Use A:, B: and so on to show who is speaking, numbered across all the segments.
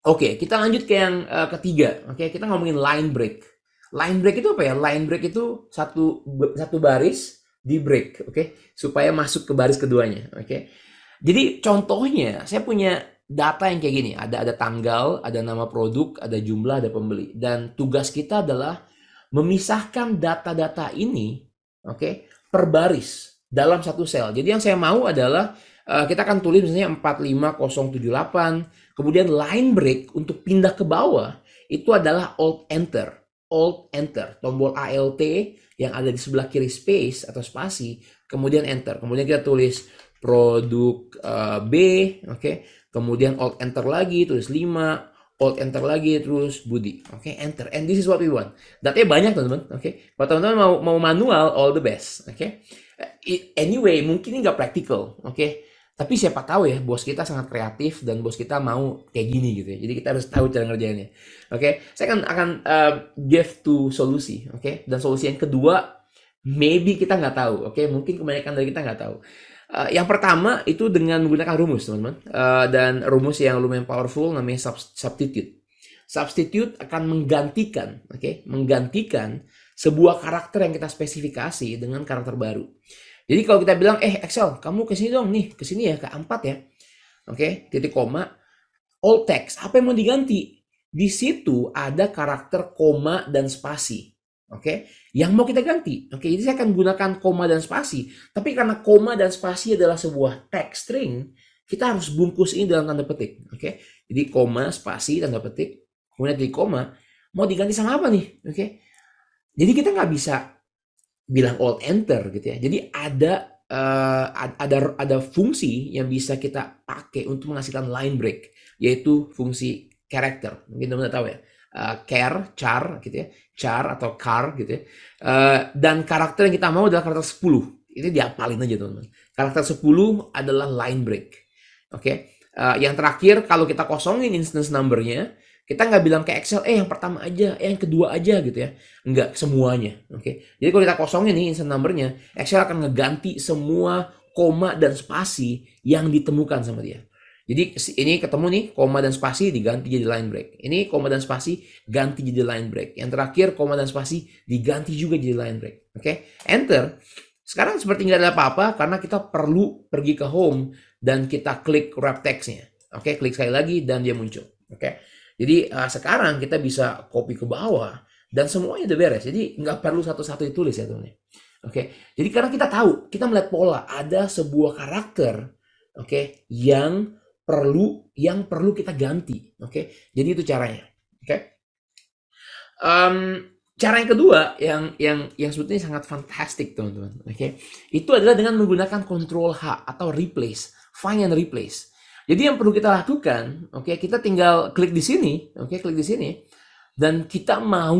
A: Oke, okay, kita lanjut ke yang uh, ketiga. Oke, okay, kita ngomongin line break. Line break itu apa ya? Line break itu satu satu baris di break, oke? Okay? Supaya masuk ke baris keduanya, oke? Okay? Jadi contohnya, saya punya data yang kayak gini. Ada ada tanggal, ada nama produk, ada jumlah, ada pembeli. Dan tugas kita adalah memisahkan data-data ini, oke, okay, per baris dalam satu sel. Jadi yang saya mau adalah Eh, kita akan tulis misalnya 45078. Kemudian line break untuk pindah ke bawah itu adalah alt enter. Alt enter, tombol ALT yang ada di sebelah kiri space atau spasi, kemudian enter. Kemudian kita tulis produk uh, B, oke. Okay? Kemudian alt enter lagi, tulis 5, alt enter lagi terus Budi. Oke, okay? enter. And this is what we want. Datanya banyak, teman-teman. Oke. Okay? Kalau teman-teman mau mau manual all the best, oke. Okay? Eh, anyway mungkin ini nggak practical, oke okay? tapi siapa tahu ya bos kita sangat kreatif dan bos kita mau kayak gini gitu ya jadi kita harus tahu cara ngerjainnya oke okay? saya akan akan uh, give to solusi oke okay? dan solusi yang kedua maybe kita nggak tahu oke okay? mungkin kebanyakan dari kita nggak tahu Uh, yang pertama itu dengan menggunakan rumus teman-teman uh, dan rumus yang lumayan powerful namanya substitute. Substitute akan menggantikan, oke, okay? menggantikan sebuah karakter yang kita spesifikasi dengan karakter baru. Jadi kalau kita bilang, eh Excel, kamu ke sini dong nih, ke sini ya, ke A4 ya. Oke, titik koma, all text, apa yang mau diganti? Di situ ada karakter koma dan spasi. Oke, yang mau kita ganti. Oke, okay, ini saya akan gunakan koma dan spasi. Tapi karena koma dan spasi adalah sebuah text string, kita harus bungkus ini dalam tanda petik. Oke, jadi koma, spasi, tanda petik, kemudian di koma, mau diganti sama apa nih? Oke, jadi kita nggak bisa bilang alt enter gitu ya. Jadi ada uh, ada ada fungsi yang bisa kita pakai untuk menghasilkan line break yaitu fungsi character. Mungkin teman-teman tahu ya. Uh, care, char gitu ya. Char atau car gitu ya. Uh, dan karakter yang kita mau adalah karakter 10. Itu diapalin aja teman-teman. Karakter 10 adalah line break. Oke. Okay? Uh, yang terakhir kalau kita kosongin instance number-nya, kita nggak bilang ke Excel, eh yang pertama aja, eh yang kedua aja gitu ya. nggak semuanya. Oke. Okay? Jadi kalau kita kosongin nih instant numbernya, Excel akan ngeganti semua koma dan spasi yang ditemukan sama dia. Jadi ini ketemu nih koma dan spasi diganti jadi line break. Ini koma dan spasi ganti jadi line break. Yang terakhir koma dan spasi diganti juga jadi line break. Oke, okay? enter. Sekarang seperti nggak ada apa-apa karena kita perlu pergi ke home dan kita klik wrap textnya. Oke, okay? klik sekali lagi dan dia muncul. Oke. Okay? Jadi uh, sekarang kita bisa copy ke bawah dan semuanya udah beres. Jadi nggak perlu satu-satu ditulis ya teman-teman. Oke, okay. jadi karena kita tahu, kita melihat pola ada sebuah karakter, oke, okay, yang perlu yang perlu kita ganti, oke. Okay? Jadi itu caranya, oke. Okay? Um, cara yang kedua yang yang yang sebetulnya sangat fantastik teman-teman, oke, okay? itu adalah dengan menggunakan Control H atau replace, find and replace. Jadi yang perlu kita lakukan, oke, okay, kita tinggal klik di sini, oke, okay, klik di sini, dan kita mau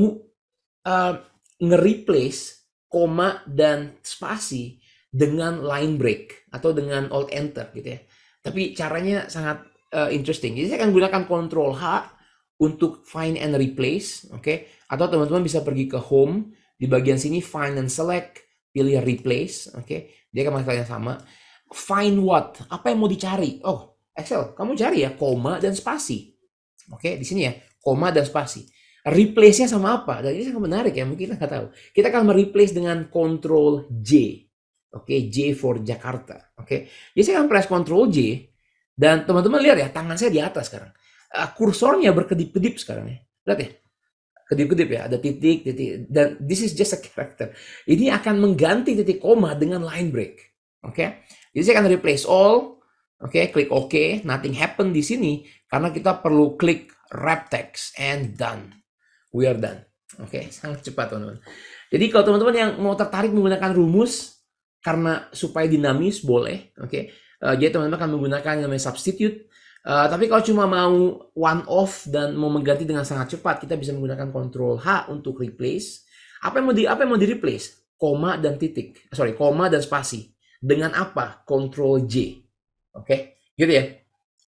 A: uh, nge-replace koma dan spasi dengan line break atau dengan alt enter gitu ya. Tapi caranya sangat uh, interesting. Jadi saya akan gunakan control H untuk find and replace, oke? Okay? Atau teman-teman bisa pergi ke home di bagian sini find and select, pilih replace, oke? Okay? Dia akan yang sama. Find what? Apa yang mau dicari? Oh, Excel, kamu cari ya koma dan spasi. Oke, di sini ya, koma dan spasi. Replace-nya sama apa? Dan ini sangat menarik ya, mungkin kita nggak tahu. Kita akan mereplace dengan Control J. Oke, J for Jakarta. Oke, jadi saya akan press Control J. Dan teman-teman lihat ya, tangan saya di atas sekarang. Eh, kursornya berkedip-kedip sekarang ya. Lihat ya, kedip-kedip ya, ada titik, titik. Dan this is just a character. Ini akan mengganti titik koma dengan line break. Oke, jadi saya akan replace all Oke, okay, klik OK, nothing happen di sini karena kita perlu klik wrap text and done. We are done. Oke, okay, sangat cepat teman-teman. Jadi kalau teman-teman yang mau tertarik menggunakan rumus karena supaya dinamis boleh, oke. Okay. Uh, eh, jadi teman-teman akan menggunakan yang namanya substitute. Uh, tapi kalau cuma mau one off dan mau mengganti dengan sangat cepat, kita bisa menggunakan Control H untuk replace. Apa yang mau di apa yang mau di replace? Koma dan titik. Sorry, koma dan spasi. Dengan apa? Control J. Oke, okay? gitu ya.